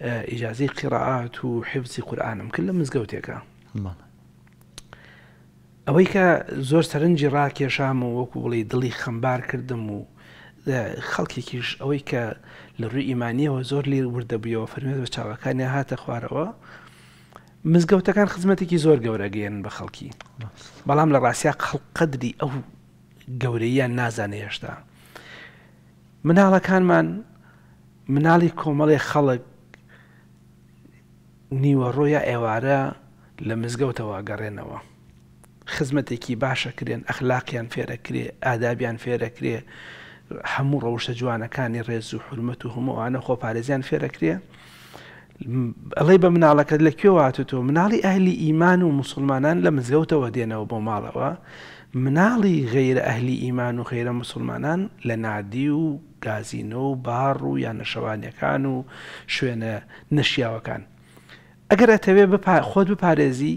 ئیجازی قیڕعات و حفزی قورآانم کرد لە مزگەوتێکە ئەوەی کە زۆر سەرنجی ڕاکێشام و وەکو بڵێ دڵی خەمبار کردم و خەڵکێکیش ئەوەی کە لە ڕووی ئیمانیەوە زۆر لیر وردەبیەوە فەرمێت بە چاوەکانی هاتە خوارەوە مزگەوتەکان خزمەتێکی زۆر گەورەگەیان بە خەڵکی بەڵام لە ڕاستیا خەڵقدری ئەو گەورەیان نازانێ هێشتا مناڵەکانمان مناڵی کۆمەڵی خەڵک نیوەڕۆیە ئێوارە لە مزگەوتەوە گەڕێنەوە خزمەتێکی باشە کرێن ئەخلاقیان فێرەکرێ ئادابیان فێرەکرێ هەموو ڕەوشە جوانەکانی ڕێز و حلمت و هەمووانە خۆپارێزیان فێرەکرێ ئەڵێ بە مناڵەکەت لە کوێ واتتۆ مناڵی ئەهلی ئیمان و مسلمانان لە مزگەوتەوە دێنەوە بۆ ماڵەوە مناڵی غەیرە ئەهلی ئیمان و خێرە مسلمانان لە نادی و گازینۆ و باڕ و یان نەشەوانیەکان و شوێنە نەشیاوەکان ئەگەر ئەتەوێ خۆت بپارێزی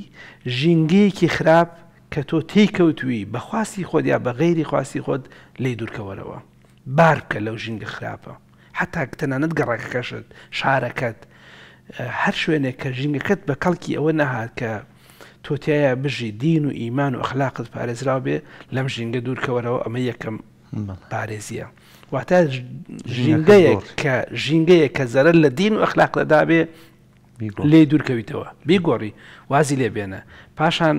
ژینگەیەکی خراپ کە تۆ تێککەوتوی بەخواستی خۆت یا بە غێری خواستی خۆت لی دوورکەوەرەوە بار بکە لەو ژینگە خراپە حتا تەنانەت گەڕاکەشت شارەکەت هەر شوێنێک کە ژینگەکەت بە کەڵکی ئەوە نەهات کە تۆتیایە بژی دین و ئیمان و ئەخلاقت پارێزراو بێ لەم ژینگە دوورکەوەرەوە ئەمە یەکەم پارێزیە. واتە ژینگەیەک کە ژینگەیە کە زەرە لە دین و ئەخلاق لەدابێ لێ دوورکەویتەوە بیگۆڕی وازی لێ بێنە پاشان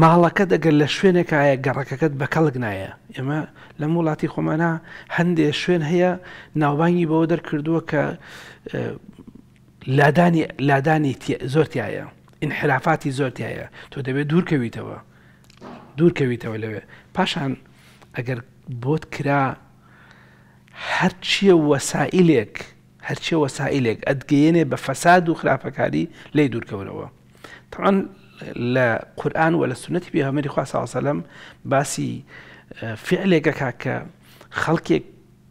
ماڵەکە دەگەر لە شوێنێکایە گەڕەکەکەت بەکەڵک نایە ئێمە لەم وڵاتی خۆمانە هەندێک شوێن هەیە ناوبانگی بەوە دەرکردووە کە لادانی زۆرتایە انحرافاتی زۆرتایە تۆ دەبێت دوورکەویتەوە دوورکەویتەوە لەوێ پاشان ئەگەر بۆت کرا هەرچیە وەسائلێک هەرچی وەسائلێک ئەدگەیەنێ بە فەساد و خراپەکاری لی دوورکەورەوە تاان لە قورآن و لە سنەتی پێهەمەری خواسەوەسەلم باسی فعلێکە کاکە خەڵکێک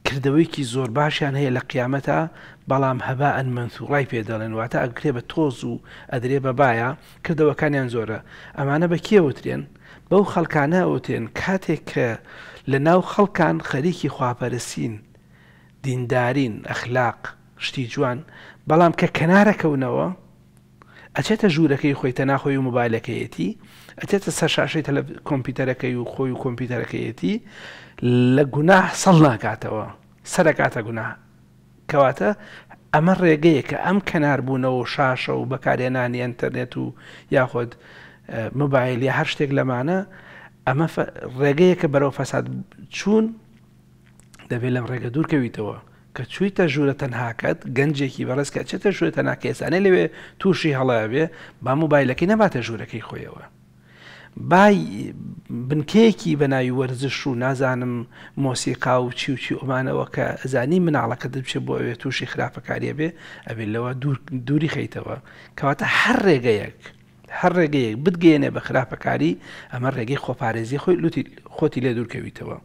کردەوەیکی زۆر باشیان هەیە لە قیامەتە بەڵام هەبا ئەن منسوڵای پێدەڵێن واتە ئەگرێ بە تۆز و ئەدرێ بەبایە کردەوەکانیان زۆرە ئەمانە بە کێوترێن بەو خەڵکانە ئەوتێن کاتێک کە لە ناو خەڵکان خەریکی خواپەرسین دیندارین ئەخلاق شتی جوان بەڵام کە کەنارەکەونەوە ئەچێتە ژوورەکەی خۆی تەناخۆی و مبالەکەیەتی ئەچێتە سەر شاشەی تەلە کۆمپیوتەرەکەی و خۆی و کۆمپیوتەرەکەیەتی لە گوناه سەڵ ناکاتەوە سەرکاتە گونا کەواتە ئەمە ڕێگەیە کە ئەم کەناربوونەوە شاشە و بەکارێنانی ئەتەرنێت و یاخۆت مبایل یا هەر شتێک لەمانە ئەمە ڕێگەیە کە بەرەو فەساد چوون دەبێت لەم ڕێگە دوورکەویتەوە کە چوویتە ژوورە تەنهاکەت گەنجێکی بەڕست کە چێتە ژوورە تەناکەسانە لەوێ تووشی هەڵەبێ با موبایلەکەی نەباتە ژوورەکەی خۆیەوە. بای بنکەیەکی بەناوی وەرزش و نازانم مۆسیقا و چی و چی ئۆمانەوە کە زانی مناڵەکە دەبچێت بۆ ئەوێ تووشی خراپەکاریە بێ ئەبێت لەوە دووری خەیتەوە کەواتە هەر ڕێگەیەک هەر ڕێگەیەک بگەێنێ بە خراپەکاری ئەمە ڕێگەی خۆپارێزی خۆی لوتی خۆتی لێ دوورکەویتەوە